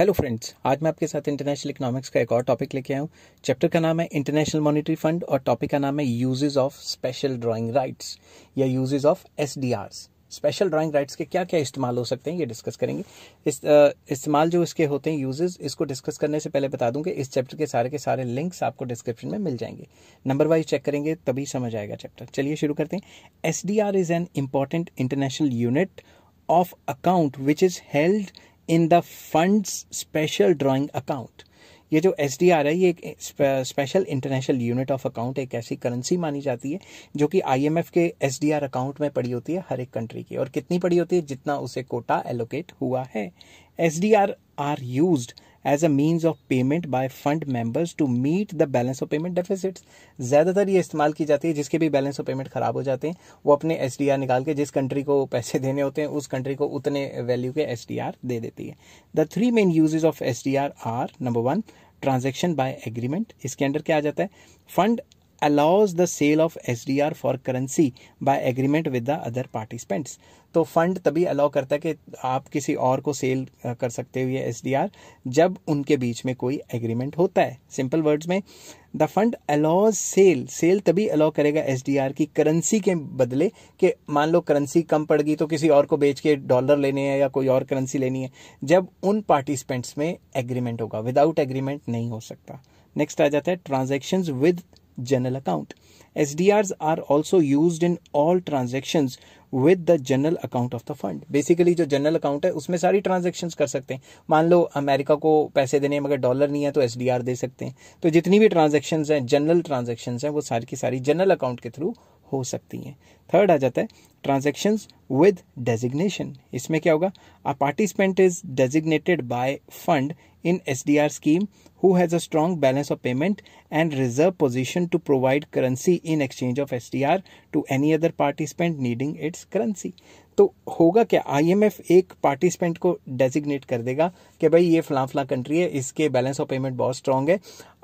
Hello friends आज मैं आपके साथ इंटरनेशनल इकोनॉमिक्स का एक और टॉपिक लेके आया हूँ चैप्टर का नाम है इंटरनेशनल मॉनिटरी फंड और टॉपिक का नाम है uses of special drawing rights या uses of S special drawing rights के क्या क्या इस्तेमाल हो सकते हैं ये डिस्कस करेंगे इस इस्तेमाल जो इसके होते हैं यूजेस इसको डिस्कस करने से पहले बता दूं कि इस चैप्टर के सारे के सारे लिंक्स आपको डिस्क्रिप्शन में मिल जाएंगे नंबर वाइज चेक करेंगे तभी समझ आएगा चैप्टर चलिए शुरू करते हैं S D R is an important international unit of account which is held in the fund special drawing account ये जो एस डी आर है ये एक special international unit of account एक ऐसी करेंसी मानी जाती है जो कि एफ के एस डी आर अकाउंट में पड़ी होती है हर एक कंट्री की और कितनी पड़ी होती है जितना उसे कोटा एलोकेट हुआ है S D R are use as a means of payment by fund members to meet the balance of payment deficit ज़्यादातर ये इस्तेमाल की जाती है जिसके भी बैलेंस ऑफ पेमेंट ख़राब हो जाते हैं वो अपने एस निकाल के जिस कंट्री को पैसे देने होते हैं उस कंट्री को उतने वैल्यू के एस दे देती है the three main uses of S R number one transaction by agreement इसके अंडर क्या आ जाता है fund allows the sale of S D R for currency by agreement with the other participants तो फंड तभी अलाउ करता है कि आप किसी और को सेल कर सकते हो ये एस जब उनके बीच में कोई एग्रीमेंट होता है सिंपल वर्ड्स में the fund allows sale sale तभी अलाउ करेगा एस डी आर की करेंसी के बदले कि मान लो करेंसी कम पड़ गई तो किसी और को बेच के डॉलर लेने हैं या कोई और करेंसी लेनी है जब उन पार्टिसिपेंट्स में एग्रीमेंट होगा विदाउट एग्रीमेंट नहीं हो सकता नेक्स्ट आ जाता है transaction with general account. SDRs are also used in all transactions with the general account of the fund basically जो जनरल अकाउंट है उसमें सारी ट्रांजेक्शन कर सकते हैं मान लो अमेरिका को पैसे देने मगर डॉलर नहीं है तो एस दे सकते हैं तो जितनी भी ट्रांजेक्शन हैं जनरल ट्रांजेक्शन हैं वो सारी की सारी जनरल अकाउंट के थ्रू हो सकती हैं थर्ड आ जाता है ट्रांजेक्शन विद डेजिग्नेशन इसमें क्या होगा a participant is designated by fund in S D R scheme who has a strong balance of payment and reserve position to provide currency in exchange of S D R to any other participant needing its currency तो होगा क्या I M F एक participant को designate कर देगा कि भाई ये फला फला कंट्री है इसके बैलेंस ऑफ पेमेंट बहुत स्ट्रांग है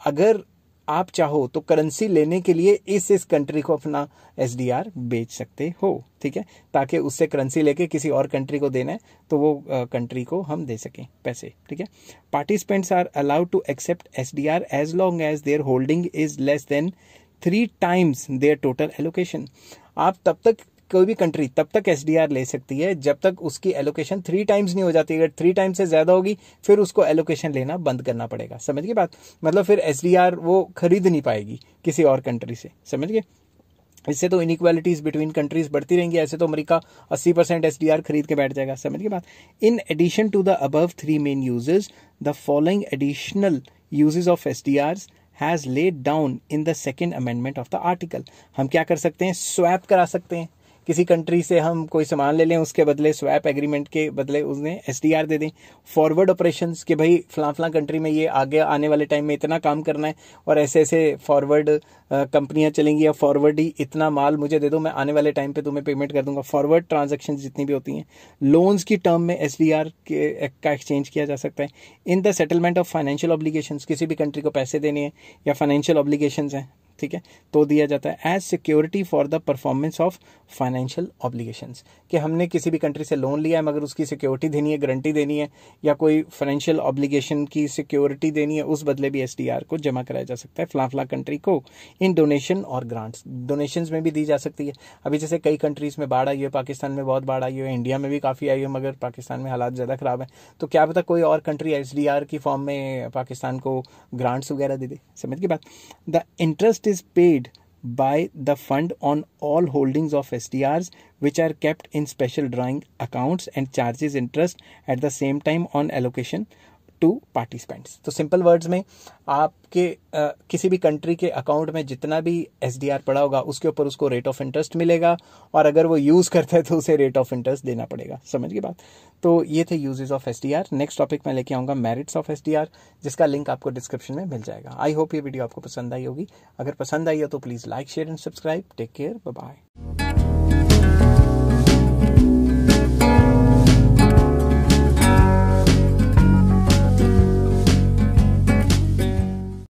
अगर आप चाहो तो करेंसी लेने के लिए इस इस कंट्री को अपना एस बेच सकते हो ठीक है ताकि उससे करेंसी लेके किसी और कंट्री को देना है तो वो कंट्री को हम दे सकें पैसे ठीक है participants are allowed to accept S D R as long as their holding is less than three times their total allocation आप तब तक कोई भी कंट्री तब तक एस ले सकती है जब तक उसकी एलोकेशन थ्री टाइम्स नहीं हो जाती अगर थ्री टाइम्स से ज़्यादा होगी फिर उसको एलोकेशन लेना बंद करना पड़ेगा समझ गए बात मतलब फिर एस वो खरीद नहीं पाएगी किसी और कंट्री से समझ गए इससे तो इनक्वालिटीज बिटवीन कंट्रीज बढ़ती रहेंगी ऐसे तो अमेरिका 80 परसेंट एस खरीद के बैठ जाएगा समझ के बात in addition to the above three main uses the following additional uses of S D R has laid down in the second amendment of the article हम क्या कर सकते हैं स्वैप करा सकते हैं किसी कंट्री से हम कोई सामान ले लें उसके बदले स्वैप एग्रीमेंट के बदले उसने एस दे दें फॉरवर्ड ऑपरेशन के भाई फला फला कंट्री में ये आगे आने वाले टाइम में इतना काम करना है और ऐसे ऐसे फॉरवर्ड कंपनियां चलेंगी या फॉरवर्ड ही इतना माल मुझे दे दो मैं आने वाले टाइम पे तुम्हें पेमेंट कर दूंगा फॉरवर्ड ट्रांजेक्शन जितनी भी होती हैं लोन्स की टर्म में एस के का एक्सचेंज किया जा सकता है in the settlement of financial obligation किसी भी कंट्री को पैसे देने हैं या फाइनेंशियल ऑब्लिगेशन हैं ठीक है तो दिया जाता है as security for the performance of financial obligation कि हमने किसी भी कंट्री से लोन लिया है मगर उसकी सिक्योरिटी देनी है गारंटी देनी है या कोई फाइनेंशियल ऑब्लिगेशन की सिक्योरिटी देनी है उस बदले भी एस को जमा कराया जा सकता है फ्ला फ्ला कंट्री को इन डोनेशन और ग्रांट्स डोनेशन में भी दी जा सकती है अभी जैसे कई कंट्रीज में बाढ़ आई है पाकिस्तान में बहुत बाढ़ आई है इंडिया में भी काफ़ी आई है मगर पाकिस्तान में हालात ज़्यादा ख़राब है तो क्या पता कोई और कंट्री एस की फॉर्म में पाकिस्तान को ग्रांट्स वगैरह दे दे समझ की बात the interest is paid by the fund on all holdings of SDRs which are kept in special drawing accounts and charges interest at the same time on allocation to participants तो simple words में आपके आ, किसी भी country के account में जितना भी S पड़ा होगा उसके ऊपर उसको रेट ऑफ इंटरेस्ट मिलेगा और अगर वो यूज़ करता है तो उसे रेट ऑफ इंटरेस्ट देना पड़ेगा समझ गई बात तो ये थे uses of S next topic मैं लेके आऊँगा मेरिट्स ऑफ एस जिसका लिंक आपको डिस्क्रिप्शन में मिल जाएगा आई होप ये वीडियो आपको पसंद आई होगी अगर पसंद आई हो तो please like share and subscribe take care bye